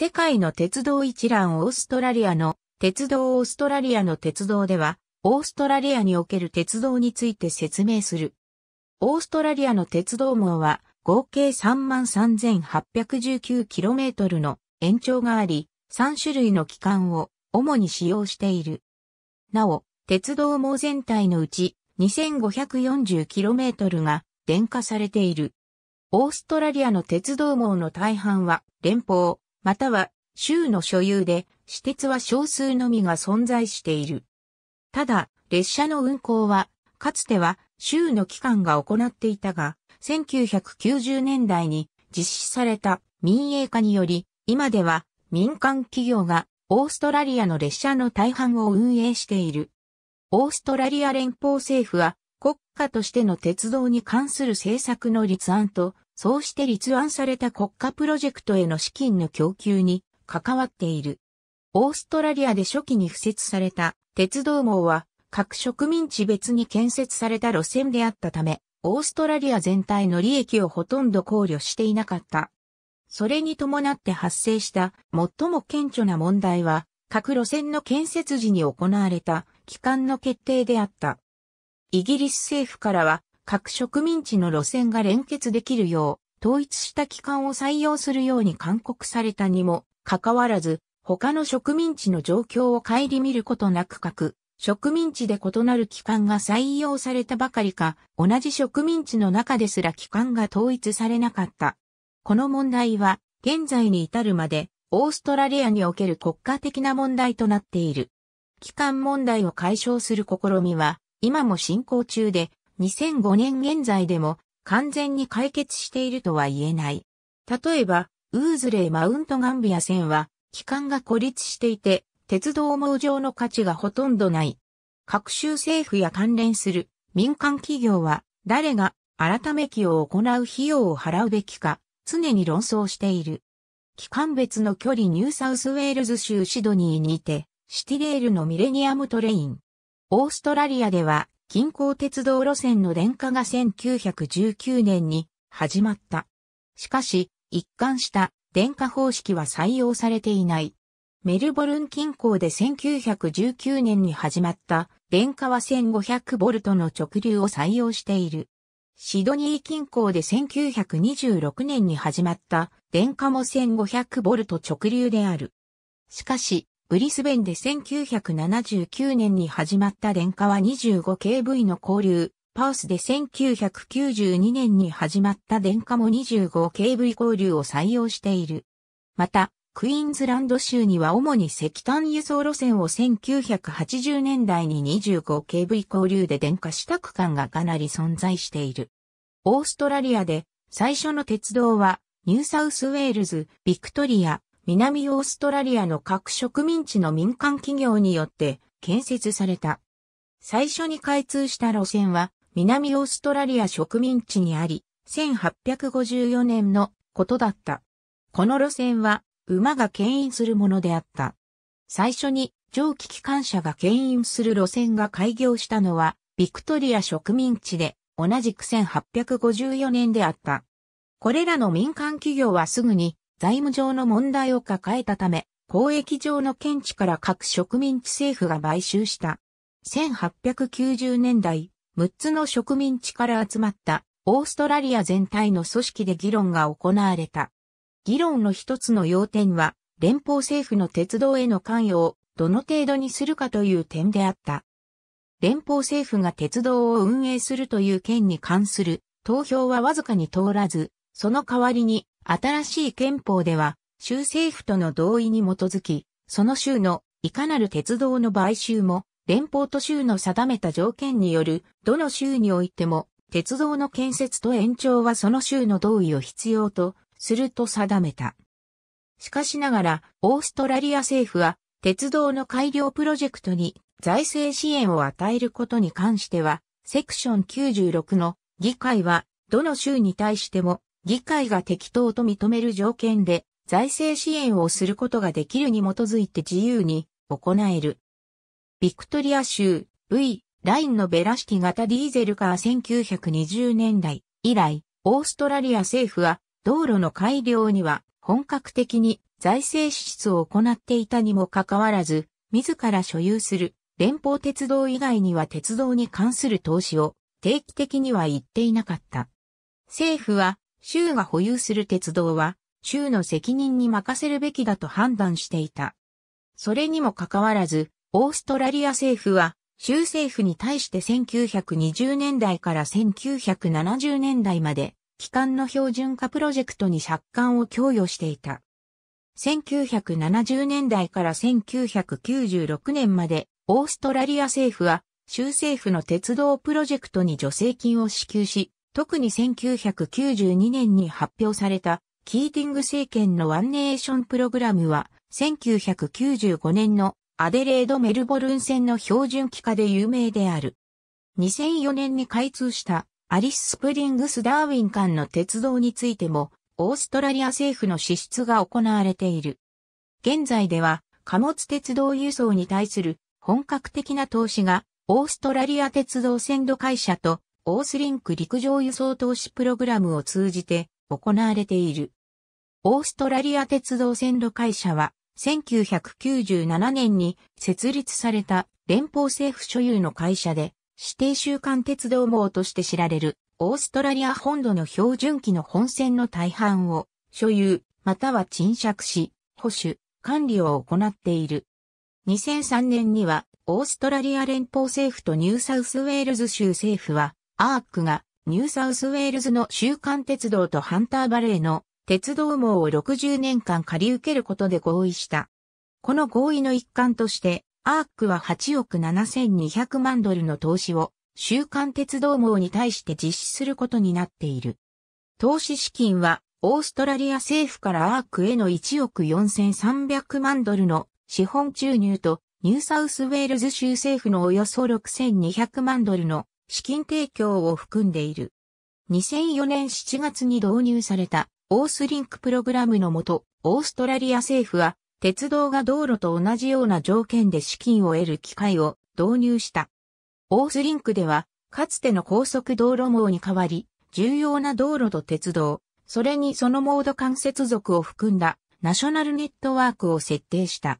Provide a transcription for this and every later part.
世界の鉄道一覧オーストラリアの鉄道オーストラリアの鉄道では、オーストラリアにおける鉄道について説明する。オーストラリアの鉄道網は合計 33,819km の延長があり、3種類の機関を主に使用している。なお、鉄道網全体のうち 2540km が電化されている。オーストラリアの鉄道網の大半は連邦、または州の所有で、私鉄は少数のみが存在している。ただ、列車の運行は、かつては州の機関が行っていたが、1990年代に実施された民営化により、今では民間企業がオーストラリアの列車の大半を運営している。オーストラリア連邦政府は国家としての鉄道に関する政策の立案とそうして立案された国家プロジェクトへの資金の供給に関わっている。オーストラリアで初期に付設された鉄道網は各植民地別に建設された路線であったため、オーストラリア全体の利益をほとんど考慮していなかった。それに伴って発生した最も顕著な問題は、各路線の建設時に行われた機関の決定であった。イギリス政府からは各植民地の路線が連結できるよう、統一した機関を採用するように勧告されたにも、かかわらず、他の植民地の状況を顧みることなく各植民地で異なる機関が採用されたばかりか、同じ植民地の中ですら機関が統一されなかった。この問題は、現在に至るまで、オーストラリアにおける国家的な問題となっている。機関問題を解消する試みは、今も進行中で、2005年現在でも完全に解決しているとは言えない。例えば、ウーズレイ・マウント・ガンビア線は、機関が孤立していて、鉄道網上の価値がほとんどない。各州政府や関連する民間企業は、誰が改め機を行う費用を払うべきか、常に論争している。機関別の距離ニューサウスウェールズ州シドニーにて、シティレールのミレニアムトレイン。オーストラリアでは近郊鉄道路線の電化が1919年に始まった。しかし、一貫した電化方式は採用されていない。メルボルン近郊で1919年に始まった電化は1500ボルトの直流を採用している。シドニー近郊で1926年に始まった電化も1500ボルト直流である。しかし、ブリスベンで1979年に始まった電化は 25KV の交流、パースで1992年に始まった電化も 25KV 交流を採用している。また、クイーンズランド州には主に石炭輸送路線を1980年代に 25KV 交流で電化した区間がかなり存在している。オーストラリアで最初の鉄道はニューサウスウェールズ、ビクトリア、南オーストラリアの各植民地の民間企業によって建設された。最初に開通した路線は南オーストラリア植民地にあり、1854年のことだった。この路線は馬が牽引するものであった。最初に蒸気機関車が牽引する路線が開業したのはビクトリア植民地で同じく1854年であった。これらの民間企業はすぐに財務上の問題を抱えたため、公益上の見地から各植民地政府が買収した。1890年代、6つの植民地から集まったオーストラリア全体の組織で議論が行われた。議論の一つの要点は、連邦政府の鉄道への関与をどの程度にするかという点であった。連邦政府が鉄道を運営するという件に関する投票はわずかに通らず、その代わりに新しい憲法では、州政府との同意に基づき、その州のいかなる鉄道の買収も、連邦と州の定めた条件による、どの州においても、鉄道の建設と延長はその州の同意を必要とすると定めた。しかしながら、オーストラリア政府は、鉄道の改良プロジェクトに財政支援を与えることに関しては、セクション96の議会は、どの州に対しても議会が適当と認める条件で財政支援をすることができるに基づいて自由に行える。ビクトリア州 V ラインのベラ式型ディーゼルカー1920年代以来、オーストラリア政府は道路の改良には本格的に財政支出を行っていたにもかかわらず、自ら所有する連邦鉄道以外には鉄道に関する投資を定期的には言っていなかった。政府は州が保有する鉄道は、州の責任に任せるべきだと判断していた。それにもかかわらず、オーストラリア政府は、州政府に対して1920年代から1970年代まで、機関の標準化プロジェクトに借款を供与していた。1970年代から1996年まで、オーストラリア政府は、州政府の鉄道プロジェクトに助成金を支給し、特に1992年に発表されたキーティング政権のワンネーションプログラムは1995年のアデレード・メルボルン線の標準機化で有名である。2004年に開通したアリス・スプリングス・ダーウィン間の鉄道についてもオーストラリア政府の支出が行われている。現在では貨物鉄道輸送に対する本格的な投資がオーストラリア鉄道線路会社とオースリンク陸上輸送投資プログラムを通じて行われている。オーストラリア鉄道線路会社は1997年に設立された連邦政府所有の会社で指定週間鉄道網として知られるオーストラリア本土の標準機の本線の大半を所有または賃借し保守管理を行っている。2003年にはオーストラリア連邦政府とニューサウスウェールズ州政府はアークがニューサウスウェールズの週刊鉄道とハンターバレーの鉄道網を60年間借り受けることで合意した。この合意の一環として、アークは8億7200万ドルの投資を週刊鉄道網に対して実施することになっている。投資資金はオーストラリア政府からアークへの1億4300万ドルの資本注入とニューサウスウェールズ州政府のおよそ6200万ドルの資金提供を含んでいる。2004年7月に導入されたオースリンクプログラムのもと、オーストラリア政府は鉄道が道路と同じような条件で資金を得る機会を導入した。オースリンクでは、かつての高速道路網に代わり、重要な道路と鉄道、それにそのモード間接続を含んだナショナルネットワークを設定した。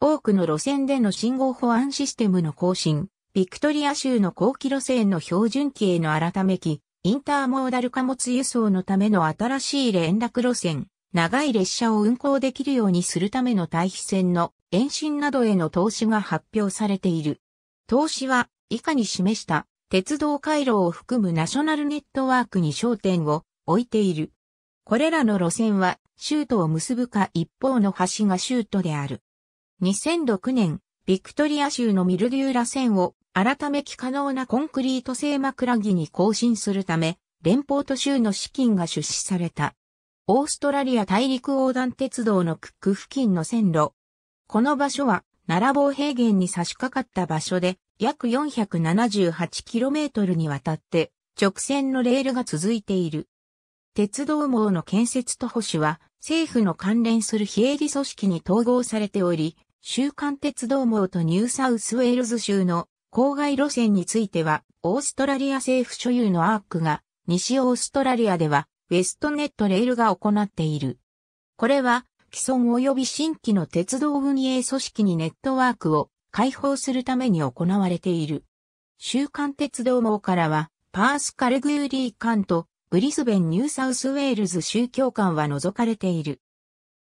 多くの路線での信号保安システムの更新、ビクトリア州の高機路線の標準機への改め機、インターモーダル貨物輸送のための新しい連絡路線、長い列車を運行できるようにするための対比線の延伸などへの投資が発表されている。投資は以下に示した鉄道回路を含むナショナルネットワークに焦点を置いている。これらの路線は州都を結ぶか一方の橋が州都である。2006年、ビクトリア州のミルデューラ線を改め機可能なコンクリート製枕木に更新するため、連邦都州の資金が出資された。オーストラリア大陸横断鉄道のクック付近の線路。この場所は、奈良坊平原に差し掛かった場所で、約 478km にわたって、直線のレールが続いている。鉄道網の建設と保守は、政府の関連する非営利組織に統合されており、週刊鉄道網とニューサウスウェールズ州の郊外路線については、オーストラリア政府所有のアークが、西オーストラリアでは、ウェストネットレールが行っている。これは、既存及び新規の鉄道運営組織にネットワークを開放するために行われている。週刊鉄道網からは、パース・カルグーリー間とブリスベン・ニューサウス・ウェールズ宗教間は除かれている。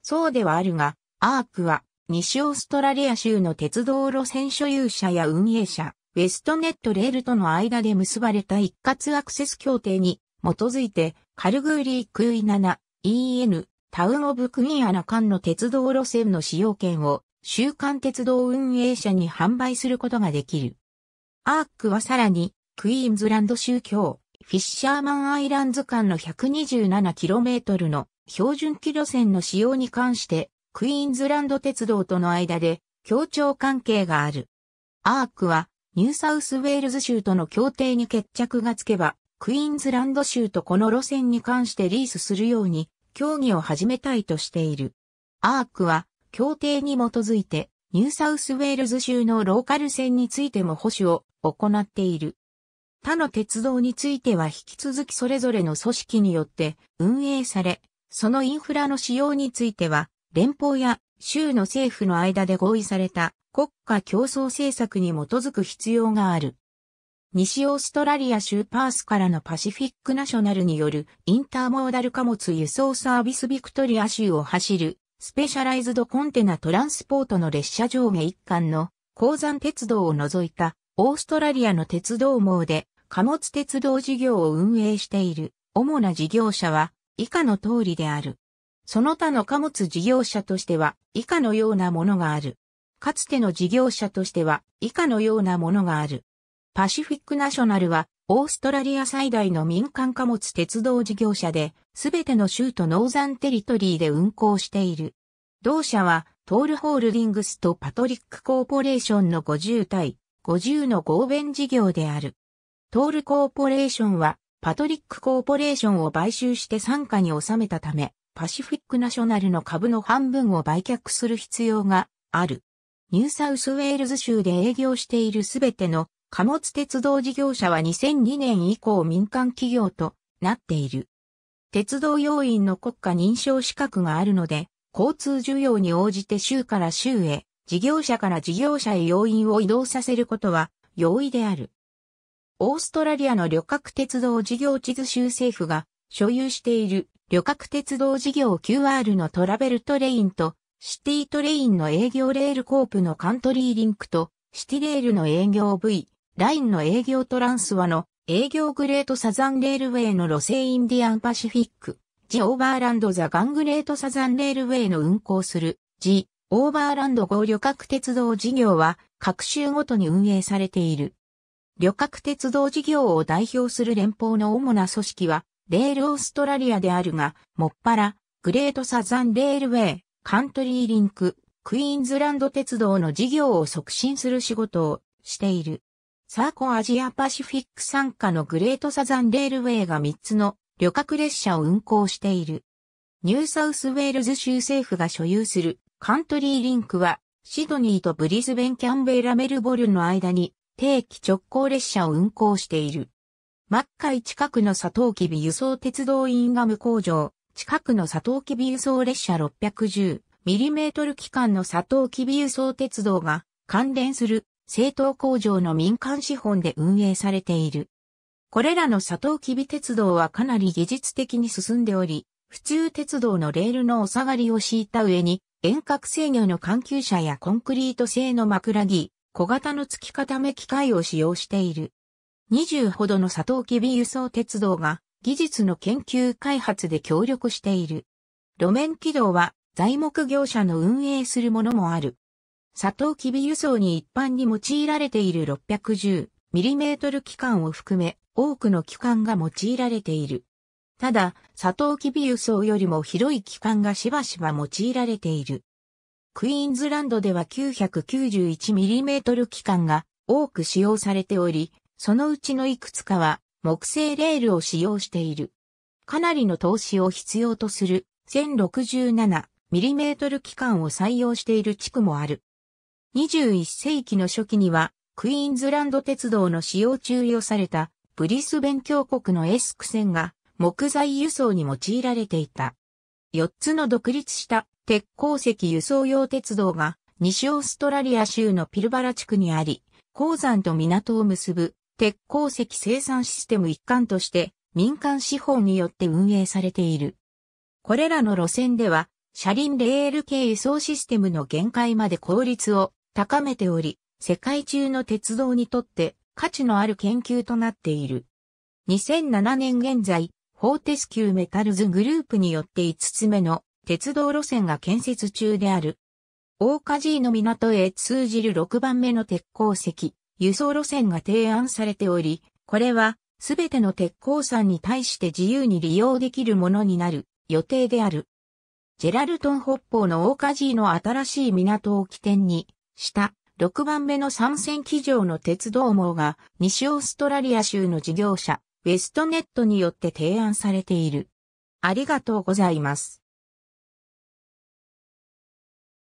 そうではあるが、アークは西オーストラリア州の鉄道路線所有者や運営者、ウェストネットレールとの間で結ばれた一括アクセス協定に基づいて、カルグーリークイ7、EN、タウンオブクイーンアナ間の鉄道路線の使用権を、週刊鉄道運営者に販売することができる。アークはさらに、クイーンズランド州境、フィッシャーマンアイランズ間の 127km の標準機路線の使用に関して、クイーンズランド鉄道との間で協調関係がある。アークはニューサウスウェールズ州との協定に決着がつけば、クイーンズランド州とこの路線に関してリースするように協議を始めたいとしている。アークは協定に基づいてニューサウスウェールズ州のローカル線についても保守を行っている。他の鉄道については引き続きそれぞれの組織によって運営され、そのインフラの使用については連邦や州の政府の間で合意された国家競争政策に基づく必要がある。西オーストラリア州パースからのパシフィックナショナルによるインターモーダル貨物輸送サービスビクトリア州を走るスペシャライズドコンテナトランスポートの列車上下一貫の鉱山鉄道を除いたオーストラリアの鉄道網で貨物鉄道事業を運営している主な事業者は以下の通りである。その他の貨物事業者としては以下のようなものがある。かつての事業者としては以下のようなものがある。パシフィックナショナルはオーストラリア最大の民間貨物鉄道事業者で、全ての州都ノーザンテリトリーで運行している。同社はトールホールディングスとパトリックコーポレーションの50対50の合弁事業である。トールコーポレーションはパトリックコーポレーションを買収して傘下に収めたため、パシフィックナショナルの株の半分を売却する必要がある。ニューサウスウェールズ州で営業しているすべての貨物鉄道事業者は2002年以降民間企業となっている。鉄道要員の国家認証資格があるので、交通需要に応じて州から州へ、事業者から事業者へ要員を移動させることは容易である。オーストラリアの旅客鉄道事業地図州政府が所有している旅客鉄道事業 QR のトラベルトレインとシティトレインの営業レールコープのカントリーリンクとシティレールの営業 V、ラインの営業トランスワの営業グレートサザンレールウェイの路線インディアンパシフィック、ジオーバーランドザガングレートサザンレールウェイの運行する、ジオーバーランド号旅客鉄道事業は各州ごとに運営されている。旅客鉄道事業を代表する連邦の主な組織はレールオーストラリアであるが、もっぱら、グレートサザンレールウェイ、カントリーリンク、クイーンズランド鉄道の事業を促進する仕事をしている。サーコアジアパシフィック傘下のグレートサザンレールウェイが3つの旅客列車を運行している。ニューサウスウェールズ州政府が所有するカントリーリンクはシドニーとブリズベンキャンベイラメルボルンの間に定期直行列車を運行している。マッカイ近くのサトウキビ輸送鉄道インガム工場、近くのサトウキビ輸送列車 610mm 機関のサトウキビ輸送鉄道が関連する政党工場の民間資本で運営されている。これらのサトウキビ鉄道はかなり技術的に進んでおり、普通鉄道のレールのお下がりを敷いた上に、遠隔制御の緩急車やコンクリート製の枕木、小型の突き固め機械を使用している。20ほどのサトウキビ輸送鉄道が技術の研究開発で協力している。路面軌道は材木業者の運営するものもある。サトウキビ輸送に一般に用いられている 610mm 機関を含め多くの機関が用いられている。ただ、サトウキビ輸送よりも広い機関がしばしば用いられている。クイーンズランドでは 991mm 機関が多く使用されており、そのうちのいくつかは木製レールを使用している。かなりの投資を必要とする 1067mm 機関を採用している地区もある。21世紀の初期にはクイーンズランド鉄道の使用中与されたブリスベン峡谷のエスク線が木材輸送に用いられていた。4つの独立した鉄鉱石輸送用鉄道が西オーストラリア州のピルバラ地区にあり、鉱山と港を結ぶ鉄鉱石生産システム一環として民間資本によって運営されている。これらの路線では、車輪レール系輸送システムの限界まで効率を高めており、世界中の鉄道にとって価値のある研究となっている。2007年現在、フォーテスキューメタルズグループによって5つ目の鉄道路線が建設中である。大火事の港へ通じる6番目の鉄鉱石、輸送路線が提案されており、これはすべての鉄鉱山に対して自由に利用できるものになる予定である。ジェラルトン北方の大火事の新しい港を起点にした6番目の参戦機場の鉄道網が西オーストラリア州の事業者ウェストネットによって提案されている。ありがとうございます。